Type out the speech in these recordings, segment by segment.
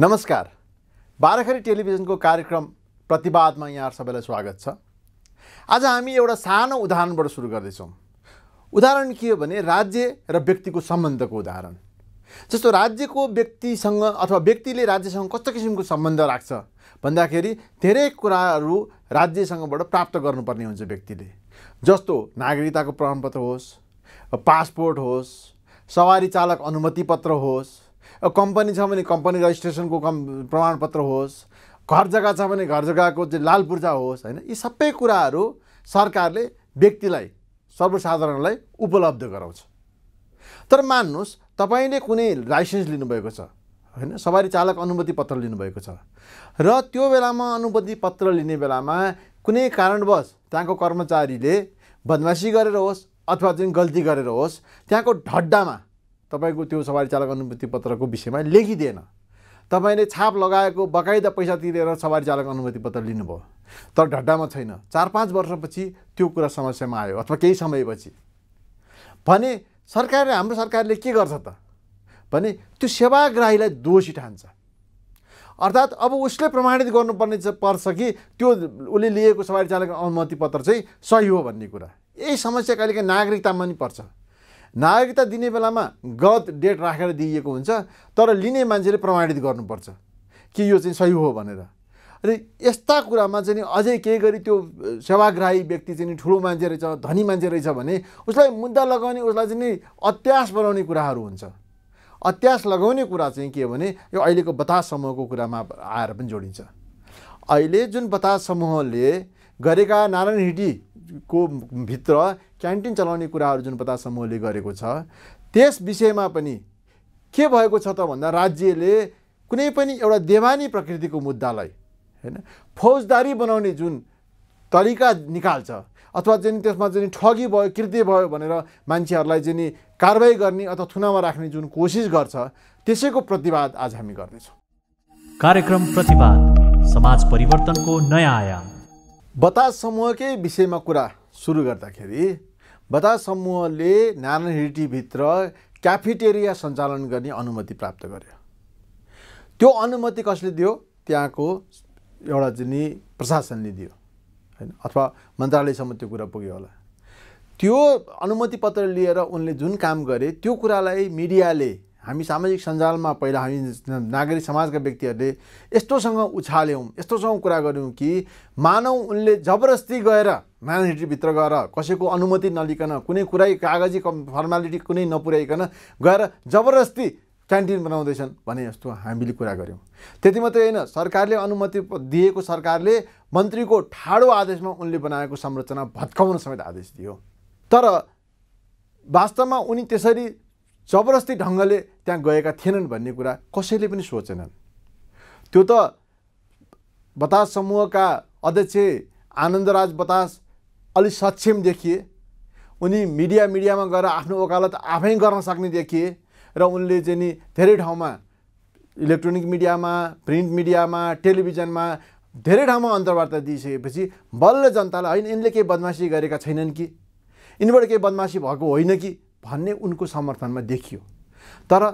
नमस्कार बारखरी टेलिभिजनको कार्यक्रम प्रतिवादमा यहाँ सबैलाई स्वागत छ आज हामी एउटा सानो उदाहरणबाट सुरु गर्दैछौँ उदाहरण के हो भने राज्य र व्यक्तिको सम्बन्धको उदाहरण जस्तो राज्यको व्यक्तिसँग अथवा व्यक्तिले राज्यसँग कस्तो किसिमको सम्बन्ध राख्छ भन्दाखेरि धेरै कुराहरू राज्यसँगबाट प्राप्त गर्नुपर्ने हुन्छ व्यक्तिले जस्तो नागरिकताको प्रमाणपत्र होस् पासपोर्ट होस् सवारी चालक अनुमति पत्र होस् कम्पनी छ भने कम्पनी रजिस्ट्रेसनको कम् प्रमाणपत्र होस् घर जग्गा छ भने घर जग्गाको चाहिँ लाल पूर्जा होस् होइन यी सबै कुराहरू सरकारले व्यक्तिलाई सर्वसाधारणलाई उपलब्ध गराउँछ तर मान्नुहोस् तपाईँले कुनै लाइसेन्स लिनुभएको छ होइन सवारी चालक अनुमति पत्र लिनुभएको छ र त्यो बेलामा अनुमति पत्र लिने बेलामा कुनै कारणवश त्यहाँको कर्मचारीले बदमासी गरेर होस् अथवा जुन गल्ती गरेर होस् त्यहाँको ढड्डामा तपाईँको त्यो सवारी चालक अनुमति पत्रको विषयमा लेखिदिएन तपाईँले छाप लगाएको बकाइदा पैसा तिरेर सवारी चालक अनुमति पत्र लिनुभयो तर ढड्डामा छैन चार पाँच वर्षपछि त्यो कुरा समस्यामा आयो अथवा केही समयपछि भने सरकारले हाम्रो सरकारले के गर्छ त भने त्यो सेवाग्राहीलाई दोषी ठान्छ अर्थात् अब उसले प्रमाणित गर्नुपर्ने पर्छ कि त्यो उसले लिएको सवारी चालक अनुमति पत्र चाहिँ सही हो भन्ने कुरा यही समस्या कहिलेकाहीँ नागरिकतामा पनि पर्छ नागरिकता दिने बेलामा गलत डेट राखेर दिइएको हुन्छ तर लिने मान्छेले प्रमाणित गर्नुपर्छ कि यो चाहिँ सही हो भनेर अनि यस्ता कुरामा चाहिँ अझै केही गरी त्यो सेवाग्राही व्यक्ति चाहिँ ठुलो मान्छे रहेछ धनी मान्छे रहेछ भने उसलाई मुद्दा लगाउने उसलाई चाहिँ नि अत्यास बनाउने कुराहरू हुन्छ अत्यास लगाउने कुरा चाहिँ के भने यो अहिलेको बतास समूहको कुरामा आएर पनि जोडिन्छ अहिले जुन बतास समूहले गरेका नारायण हिटी को भित्र क्यान्टिन चलाउने कुराहरू जुन पता समूहले गरेको छ त्यस विषयमा पनि के भएको छ त भन्दा राज्यले कुनै पनि एउटा देवानी प्रकृतिको मुद्दालाई होइन फौजदारी बनाउने जुन तरिका निकाल्छ अथवा चाहिँ त्यसमा चाहिँ ठगी भयो कृति भयो भनेर मान्छेहरूलाई चाहिँ नि कारवाही गर्ने अथवा थुनामा राख्ने जुन कोसिस गर्छ त्यसैको प्रतिवाद आज हामी गर्नेछौँ कार्यक्रम प्रतिवाद समाज परिवर्तनको नयाँ आयाम बतास समूहकै विषयमा कुरा सुरु गर्दाखेरि बतास समूहले नारायण हिटीभित्र क्याफेटेरिया सञ्चालन गर्ने अनुमति प्राप्त गर्यो त्यो अनुमति कसले दियो त्यहाँको एउटा जुन प्रशासनले दियो होइन अथवा मन्त्रालयसम्म त्यो कुरा पुग्यो होला त्यो अनुमति पत्र लिएर उनले जुन काम गरे त्यो कुरालाई मिडियाले हामी सामाजिक सञ्जालमा पहिला हामी नागरिक समाजका व्यक्तिहरूले यस्तोसँग उछाल्यौँ यस्तोसँग कुरा गऱ्यौँ कि मानव उनले जबरजस्ती गएर म्यानिटीभित्र गएर कसैको अनुमति नलिकन कुनै कुरै कागजी फर्मालिटी कुनै नपुर्याइकन गएर जबरजस्ती क्यान्टिन बनाउँदैछन् भने जस्तो हामीले कुरा गऱ्यौँ त्यति मात्रै होइन सरकारले अनुमति दिएको सरकारले मन्त्रीको ठाडो आदेशमा उनले बनाएको संरचना भत्काउन समेत आदेश दियो तर वास्तवमा उनी त्यसरी जबरजस्ती ढङ्गले त्यहाँ गएका थिएनन् भन्ने कुरा कसैले पनि सोचेनन् त्यो त बतास समूहका अध्यक्ष आनन्दराज बतास अलि सक्षम देखिए उनी मिडिया मिडियामा गएर आफ्नो वकालत आफै गर्न सक्ने देखिए र उनले चाहिँ नि धेरै ठाउँमा इलेक्ट्रोनिक मिडियामा प्रिन्ट मिडियामा टेलिभिजनमा धेरै ठाउँमा अन्तर्वार्ता दिइसकेपछि बल्ल जनतालाई होइन यिनले केही बदमासी गरेका छैनन् कि यिनबाट केही बदमासी भएको होइन कि भन्ने उनको समर्थनमा देखियो तर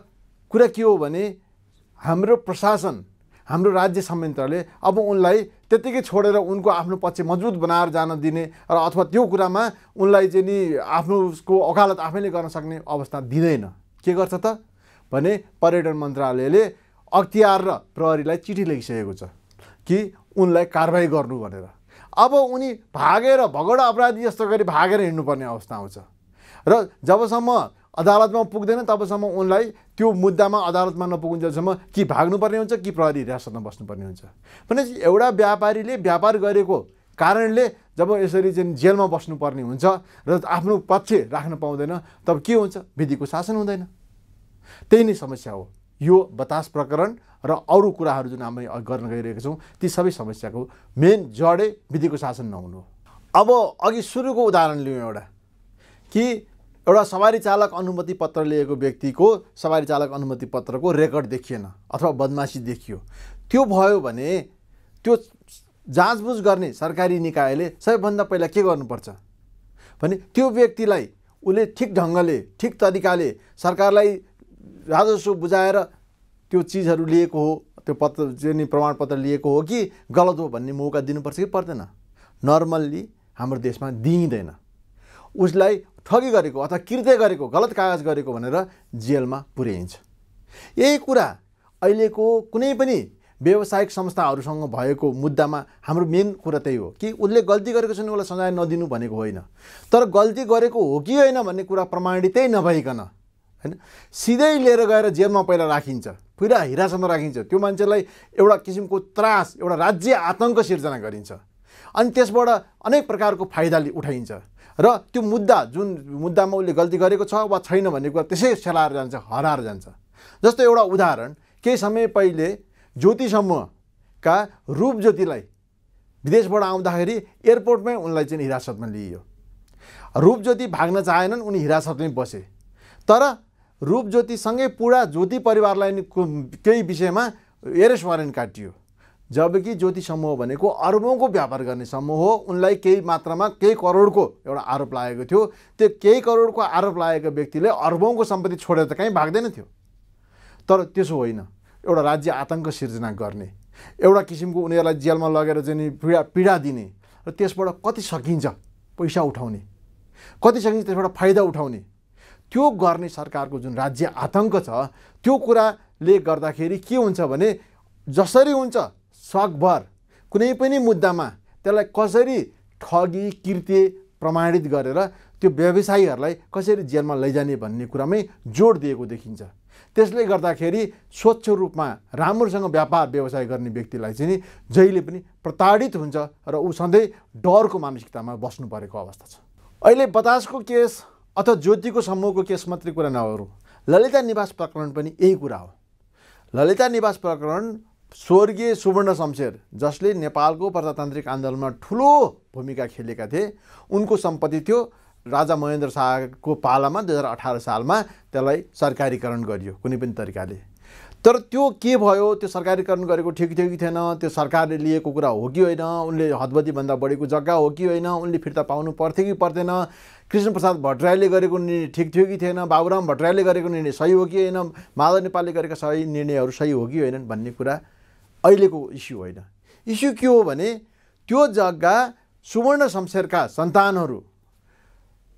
कुरा के हो भने हाम्रो प्रशासन हाम्रो राज्य संयन्त्रले अब उनलाई त्यत्तिकै छोडेर उनको आफ्नो पक्ष मजबुत बनाएर जान दिने र अथवा त्यो कुरामा उनलाई चाहिँ नि आफ्नो उसको अकालत आफैले गर्न सक्ने अवस्था दिँदैन के गर्छ त भने पर्यटन मन्त्रालयले अख्तियार र प्रहरीलाई चिठी लेखिसकेको छ कि उनलाई कारवाही गर्नु भनेर अब उनी भागेर भगौडा अपराधी जस्तो गरी भागेर हिँड्नुपर्ने अवस्था आउँछ र जबसम्म अदालतमा पुग्दैन तबसम्म उनलाई त्यो मुद्दामा अदालतमा जबसम्म कि भाग्नुपर्ने हुन्छ कि प्रहरी हिरासतमा बस्नुपर्ने हुन्छ भनेपछि एउटा व्यापारीले व्यापार गरेको कारणले जब यसरी चाहिँ जेलमा बस्नुपर्ने हुन्छ र आफ्नो पक्ष राख्न पाउँदैन तब के हुन्छ विधिको शासन हुँदैन त्यही नै समस्या हो यो बतास प्रकरण र अरू कुराहरू जुन हामी गर्न गइरहेका छौँ ती सबै समस्याको मेन जडे विधिको शासन नहुनु अब अघि सुरुको उदाहरण लिउँ एउटा कि एउटा सवारी चालक अनुमति पत्र लिएको व्यक्तिको सवारी चालक अनुमति पत्रको रेकर्ड देखिएन अथवा बदमासी देखियो त्यो भयो भने त्यो जाँचबुझ गर्ने सरकारी निकायले सबैभन्दा पहिला के गर्नुपर्छ भने त्यो व्यक्तिलाई उसले ठिक ढङ्गले ठिक तरिकाले सरकारलाई राजस्व बुझाएर त्यो चिजहरू लिएको हो त्यो पत्र चाहिँ प्रमाणपत्र लिएको हो कि गलत हो भन्ने मौका दिनुपर्छ कि पर्दैन नर्मल्ली हाम्रो देशमा दिइँदैन उसलाई ठगी गरेको अथवा कृत्य गरेको गलत कागज गरेको भनेर जेलमा पुर्याइन्छ यही कुरा अहिलेको कुनै पनि व्यावसायिक संस्थाहरूसँग भएको मुद्दामा हाम्रो मेन कुरा त्यही हो कि उसले गल्ती गरेको छ छैन उसलाई सजाय नदिनु भनेको होइन तर गल्ती गरेको हो कि होइन भन्ने कुरा प्रमाणितै नभइकन होइन सिधै लिएर गएर जेलमा पहिला राखिन्छ पुरा हिरासम्म राखिन्छ त्यो मान्छेलाई एउटा किसिमको त्रास एउटा राज्य आतङ्क सिर्जना गरिन्छ अनि त्यसबाट अनेक प्रकारको फाइदा उठाइन्छ र त्यो मुद्दा जुन मुद्दामा उसले गल्ती गरेको छ वा छैन भन्ने कुरा त्यसै सेलाएर जान्छ हराएर जान्छ जस्तो एउटा उदाहरण केही समय पहिले ज्योति समूहका रूप ज्योतिलाई विदेशबाट आउँदाखेरि एयरपोर्टमै उनलाई चाहिँ हिरासतमा लिइयो रूप ज्योति भाग्न चाहेनन् उनी हिरासतमै बसे तर रूप ज्योतिसँगै पुरा ज्योति परिवारलाई केही विषयमा एरेस्ट वारेन्ट काटियो जबकि ज्योति समूह भनेको अर्बौँको व्यापार गर्ने समूह हो उनलाई केही मात्रामा केही करोडको एउटा आरोप लागेको थियो त्यो केही करोडको आरोप लागेको व्यक्तिले अर्बौँको सम्पत्ति छोडेर त कहीँ भाग्दैन थियो तर त्यसो होइन एउटा राज्य आतङ्क सिर्जना गर्ने एउटा किसिमको उनीहरूलाई जेलमा लगेर चाहिँ पीडा पीडा दिने र त्यसबाट कति सकिन्छ पैसा उठाउने कति सकिन्छ त्यसबाट फाइदा उठाउने त्यो गर्ने सरकारको जुन राज्य आतङ्क छ त्यो कुराले गर्दाखेरि के हुन्छ भने जसरी हुन्छ सकभर कुनै पनि मुद्दामा त्यसलाई कसरी ठगी कृत्य प्रमाणित गरेर त्यो व्यवसायीहरूलाई कसरी जेलमा लैजाने भन्ने कुरामै जोड दिएको देखिन्छ त्यसले गर्दाखेरि स्वच्छ रूपमा राम्रोसँग व्यापार व्यवसाय गर्ने व्यक्तिलाई चाहिँ जहिले पनि प्रताडित हुन्छ र ऊ सधैँ डरको मानसिकतामा बस्नु परेको अवस्था छ अहिले बतासको केस अथवा ज्योतिको समूहको केस मात्रै कुरा नगरौँ ललिता निवास प्रकरण पनि यही कुरा हो ललिता निवास प्रकरण स्वर्गीय सुवर्ण शमशेर जसले नेपालको प्रजातान्त्रिक आन्दोलनमा ठुलो भूमिका खेलेका थिए उनको सम्पत्ति थियो राजा महेन्द्र शाहको पालामा दुई हजार अठार सालमा त्यसलाई सरकारीकरण गरियो कुनै पनि तरिकाले तर त्यो के भयो त्यो सरकारीकरण गरेको ठिक थियो कि थिएन त्यो सरकारले लिएको कुरा हो कि होइन उनले हदबदीभन्दा बढेको जग्गा हो कि होइन उनले फिर्ता पाउनु पर्थ्यो कि पर्दैन कृष्णप्रसाद भट्टराईले गरेको निर्णय ठिक थियो कि थिएन बाबुराम भट्टराईले गरेको निर्णय सही हो कि होइन माधव नेपालले गरेका सही निर्णयहरू सही हो कि होइनन् भन्ने कुरा अहिलेको इस्यु होइन इस्यु के हो भने त्यो जग्गा सुवर्ण शमशेरका सन्तानहरू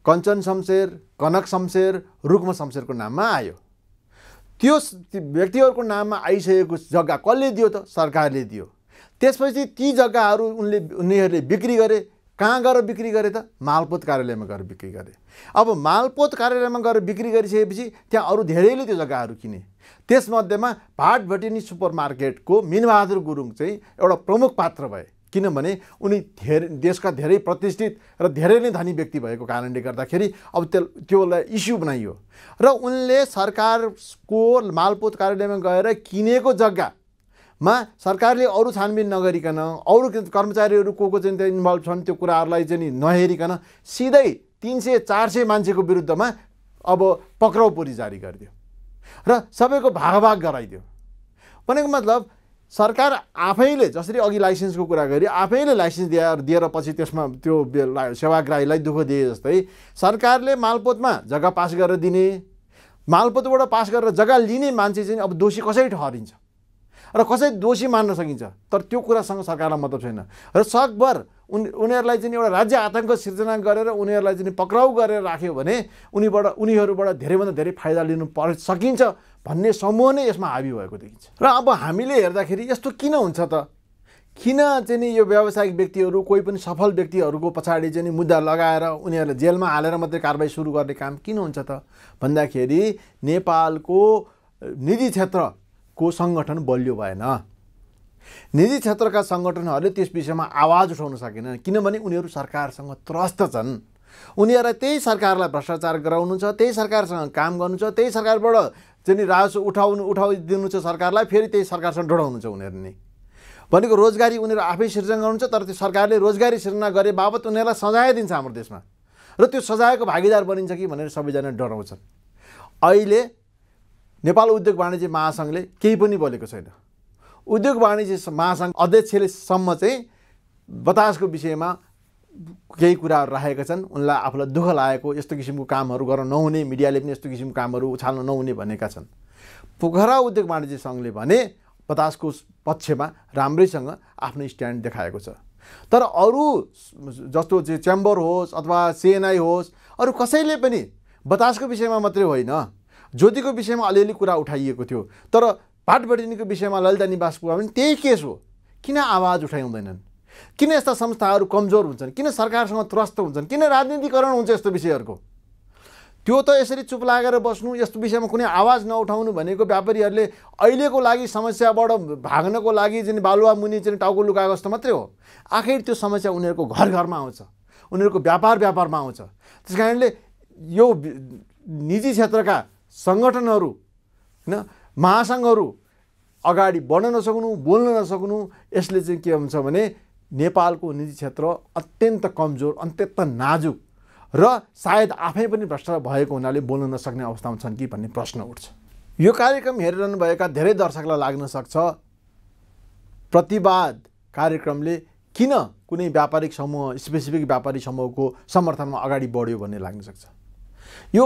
कञ्चन शमशेर कनक शमशेर रुक्म शमशेरको नाममा आयो त्यो व्यक्तिहरूको नाममा आइसकेको जग्गा कसले दियो त सरकारले दियो त्यसपछि ती जग्गाहरू उनले उनीहरूले बिक्री गरे कहाँ गएर बिक्री गरे त मालपोत कार्यालयमा गएर बिक्री गरे अब मालपोत कार्यालयमा गएर बिक्री गरिसकेपछि त्यहाँ अरू धेरैले त्यो जग्गाहरू किने त्यसमध्येमा भाटभटिनी सुपर मार्केटको मिनबहादुर गुरुङ चाहिँ एउटा प्रमुख पात्र भए किनभने उनी धेरै देशका धेरै प्रतिष्ठित र धेरै नै धनी व्यक्ति भएको कारणले गर्दाखेरि अब त्यो त्योलाई इस्यु बनाइयो र उनले सरकारको मालपोत कार्यालयमा गएर किनेको जग्गामा सरकारले अरू छानबिन नगरिकन अरू कर्मचारीहरू को को चाहिँ इन्भल्भ छन् त्यो कुराहरूलाई चाहिँ नहेरिकन सिधै तिन सय चार सय मान्छेको विरुद्धमा अब पक्राउ जारी गरिदियो र सबैको भागभाग गराइदियो भनेको मतलब सरकार आफैले जसरी अघि लाइसेन्सको कुरा गरी आफैले लाइसेन्स दिएर दिएर पछि त्यसमा त्यो सेवाग्राहीलाई दुःख दिए जस्तै सरकारले मालपोतमा जग्गा पास गरेर दिने मालपोतबाट पास गरेर जग्गा लिने मान्छे चाहिँ अब दोषी कसरी ठहरिन्छ र कसै दोषी मान्न सकिन्छ तर त्यो कुरासँग सरकारलाई मतलब छैन र सकभर उनी उनीहरूलाई चाहिँ एउटा राज्य आतङ्क सिर्जना गरेर उनीहरूलाई चाहिँ पक्राउ गरेर राख्यो भने उनीबाट उनीहरूबाट धेरैभन्दा धेरै फाइदा लिनु पर सकिन्छ भन्ने समूह नै यसमा हाबी भएको देखिन्छ र अब हामीले हेर्दाखेरि यस्तो किन हुन्छ त किन चाहिँ नि यो व्यावसायिक व्यक्तिहरू कोही पनि सफल व्यक्तिहरूको पछाडि चाहिँ मुद्दा लगाएर उनीहरूलाई जेलमा हालेर मात्रै कारवाही सुरु गर्ने काम किन हुन्छ त भन्दाखेरि नेपालको निजी क्षेत्रको सङ्गठन बलियो भएन निजी क्षेत्रका सङ्गठनहरूले त्यस विषयमा आवाज उठाउन सकेनन् किनभने उनीहरू सरकारसँग त्रस्त छन् उनीहरूलाई त्यही सरकारलाई भ्रष्टाचार गराउनु छ त्यही सरकारसँग काम गर्नु छ त्यही सरकारबाट चाहिँ राजस्व उठाउनु उठाइदिनु छ सरकारलाई फेरि त्यही सरकारसँग डोडाउनु छ उनीहरू नै भनेको रोजगारी उनीहरू आफै सिर्जना गर्नुहुन्छ तर त्यो सरकारले रोजगारी सिर्जना गरे बापत उनीहरूलाई सजाय दिन्छ हाम्रो देशमा र त्यो सजायको भागीदार बनिन्छ कि भनेर सबैजना डराउँछन् अहिले नेपाल उद्योग वाणिज्य महासङ्घले केही पनि बोलेको छैन उद्योग वाणिज्य महासङ्घ अध्यक्षलेसम्म चाहिँ बतासको विषयमा केही कुराहरू राखेका छन् उनलाई आफूलाई दुःख लागेको यस्तो किसिमको कामहरू गर्न नहुने मिडियाले पनि यस्तो किसिमको कामहरू उछाल्न नहुने भनेका छन् पोखरा उद्योग वाणिज्य सङ्घले भने बतासको पक्षमा राम्रैसँग आफ्नो स्ट्यान्ड देखाएको छ तर अरू जस्तो चाहिँ च्याम्बर होस् अथवा सिएनआई होस् अरू कसैले पनि बतासको विषयमा मात्रै होइन ज्योतिको विषयमा अलिअलि कुरा उठाइएको थियो तर भाटबटिनीको विषयमा ललिता निवास पुगा पनि त्यही केस हो किन आवाज उठाइँदैनन् किन यस्ता संस्थाहरू कमजोर हुन्छन् किन सरकारसँग त्रस्त हुन्छन् किन राजनीतिकरण हुन्छ यस्तो विषयहरूको त्यो त यसरी चुप लागेर बस्नु यस्तो विषयमा कुनै आवाज नउठाउनु भनेको व्यापारीहरूले अहिलेको लागि समस्याबाट भाग्नको लागि चाहिँ बालुवा मुनि चाहिँ टाउको लुगाएको जस्तो मात्रै हो आखिर त्यो समस्या उनीहरूको घर घरमा आउँछ उनीहरूको व्यापार व्यापारमा आउँछ त्यस कारणले यो निजी क्षेत्रका सङ्गठनहरू होइन महासङ्घहरू अगाडि बढ्न नसक्नु बोल्न नसक्नु यसले चाहिँ के हुन्छ भने नेपालको निजी क्षेत्र अत्यन्त कमजोर अत्यन्त नाजुक र सायद आफै पनि भ्रष्टाचार भएको हुनाले बोल्न नसक्ने अवस्थामा छन् कि भन्ने प्रश्न उठ्छ यो कार्यक्रम हेरिरहनुभएका धेरै दर्शकलाई लाग्न सक्छ प्रतिवाद कार्यक्रमले किन कुनै व्यापारिक समूह स्पेसिफिक व्यापारी समूहको समर्थनमा अगाडि बढ्यो भन्ने लाग्न सक्छ यो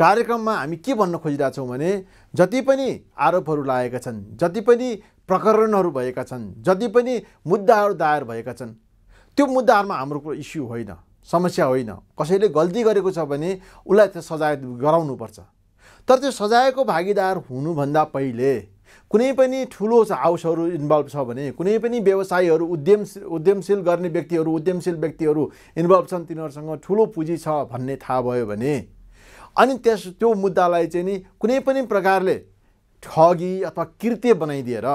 कार्यक्रममा हामी के भन्न खोजिरहेछौँ भने जति पनि आरोपहरू लागेका छन् जति पनि प्रकरणहरू भएका छन् जति पनि मुद्दाहरू दायर भएका छन् त्यो मुद्दाहरूमा हाम्रो इस्यु होइन समस्या होइन कसैले गल्ती गरेको छ भने उसलाई त्यो सजाय गराउनुपर्छ तर त्यो सजायको भागीदार हुनुभन्दा पहिले कुनै पनि ठुलो हाउसहरू इन्भल्भ छ भने कुनै पनि व्यवसायीहरू उद्यम उद्यमशील गर्ने व्यक्तिहरू उद्यमशील व्यक्तिहरू इन्भल्भ छन् तिनीहरूसँग ठुलो पुँजी छ भन्ने थाहा भयो भने अनि त्यस त्यो मुद्दालाई चाहिँ नि कुनै पनि प्रकारले ठगी अथवा कृत्य बनाइदिएर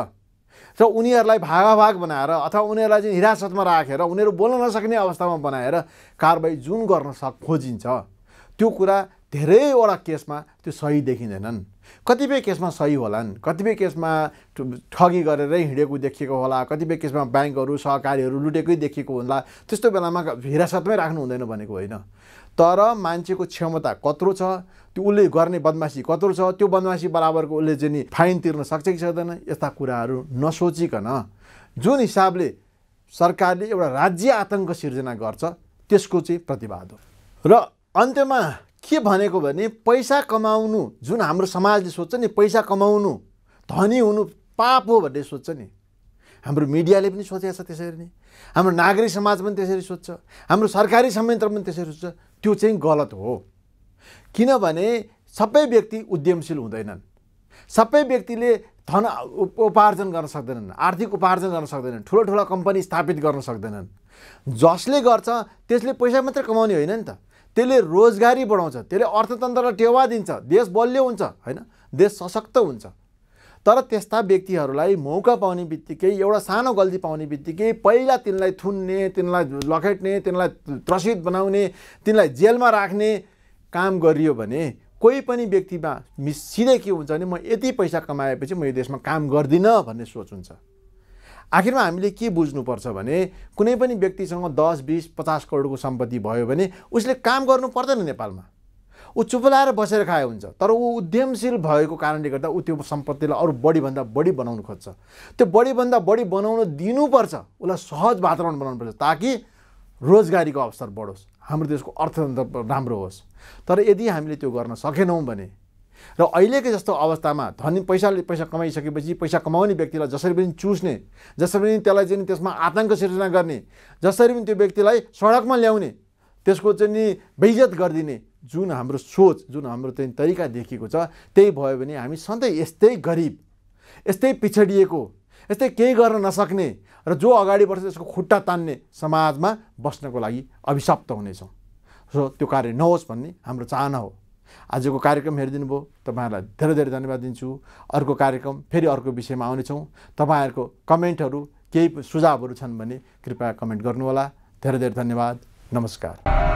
र उनीहरूलाई भागाभाग बनाएर अथवा उनीहरूलाई चाहिँ हिरासतमा राखेर उनीहरू बोल्न नसक्ने अवस्थामा बनाएर कारवाही जुन गर्न स खोजिन्छ त्यो कुरा धेरैवटा केसमा त्यो सही देखिँदैनन् कतिपय केसमा सही होलान् कतिपय केसमा ठगी गरेरै हिँडेको देखिएको होला कतिपय केसमा ब्याङ्कहरू सहकारीहरू लुटेकै देखिएको होला त्यस्तो बेलामा हिरासतमै राख्नु हुँदैन भनेको होइन तर मान्छेको क्षमता कत्रो छ त्यो उसले गर्ने बदमासी कत्रो छ त्यो बदमासी बराबरको उसले चाहिँ फाइन तिर्न सक्छ कि सक्दैन यस्ता कुराहरू नसोचिकन जुन हिसाबले सरकारले एउटा राज्य आतङ्क सिर्जना गर्छ त्यसको चाहिँ प्रतिवाद हो र अन्त्यमा के भनेको भने पैसा कमाउनु जुन हाम्रो समाजले सोध्छ नि पैसा कमाउनु धनी हुनु पाप हो भन्ने सोध्छ नि हाम्रो मिडियाले पनि सोचेको छ त्यसरी नै हाम्रो नागरिक समाज पनि त्यसरी सोध्छ हाम्रो सरकारी संयन्त्र पनि त्यसरी सोध्छ त्यो चाहिँ गलत हो किनभने सबै व्यक्ति उद्यमशील हुँदैनन् सबै व्यक्तिले धन उपार्जन गर्न सक्दैनन् आर्थिक उपार्जन गर्न सक्दैनन् ठुलो ठुला कम्पनी स्थापित गर्न सक्दैनन् जसले गर्छ त्यसले पैसा मात्रै कमाउने होइन नि त त्यसले रोजगारी बढाउँछ त्यसले अर्थतन्त्रलाई टेवा दिन्छ देश बलियो हुन्छ होइन देश सशक्त हुन्छ तर त्यस्ता व्यक्तिहरूलाई मौका पाउने बित्तिकै एउटा सानो गल्ती पाउने बित्तिकै पहिला तिनलाई थुन्ने तिनलाई लखेट्ने तिनलाई त्रसित बनाउने तिनलाई जेलमा राख्ने काम गरियो भने कोही पनि व्यक्तिमा मिस के हुन्छ भने म यति पैसा कमाएपछि म यो देशमा काम गर्दिनँ भन्ने सोच हुन्छ आखिरमा हामीले के बुझ्नुपर्छ भने कुनै पनि व्यक्तिसँग दस बिस पचास करोडको सम्पत्ति भयो भने उसले काम गर्नु पर्दैन नेपालमा ऊ चुपलाएर बसेर खायो हुन्छ तर ऊ उद्यमशील भएको कारणले गर्दा ऊ त्यो सम्पत्तिलाई अरू बढीभन्दा बढी बनाउनु खोज्छ त्यो बढीभन्दा बढी बनाउन दिनुपर्छ उसलाई सहज वातावरण बनाउनुपर्छ ताकि रोजगारीको अवसर बढोस् हाम्रो देशको अर्थतन्त्र राम्रो होस् तर यदि हामीले त्यो गर्न सकेनौँ भने र अहिलेको जस्तो अवस्थामा धनी पैसाले पैसा कमाइसकेपछि पैसा कमाउने व्यक्तिलाई जसरी पनि चुस्ने जसरी पनि त्यसलाई चाहिँ त्यसमा आतङ्क सिर्जना गर्ने जसरी पनि त्यो व्यक्तिलाई सडकमा ल्याउने त्यसको चाहिँ नि बेइजत गरिदिने जुन हाम्रो सोच जुन हाम्रो चाहिँ तरिका देखिएको छ त्यही भयो भने हामी सधैँ यस्तै गरिब यस्तै पिछडिएको यस्तै केही गर्न नसक्ने र जो अगाडि बढ्छ त्यसको खुट्टा तान्ने समाजमा बस्नको लागि अभिशप्त हुनेछौँ सो त्यो कार्य नहोस् भन्ने हाम्रो चाहना हो आजको कार्यक्रम हेरिदिनु भयो तपाईँहरूलाई धेरै धेरै धन्यवाद दिन्छु अर्को कार्यक्रम फेरि अर्को विषयमा आउनेछौँ तपाईँहरूको कमेन्टहरू केही सुझावहरू छन् भने कृपया कमेन्ट गर्नुहोला धेरै धेरै धन्यवाद नमस्कार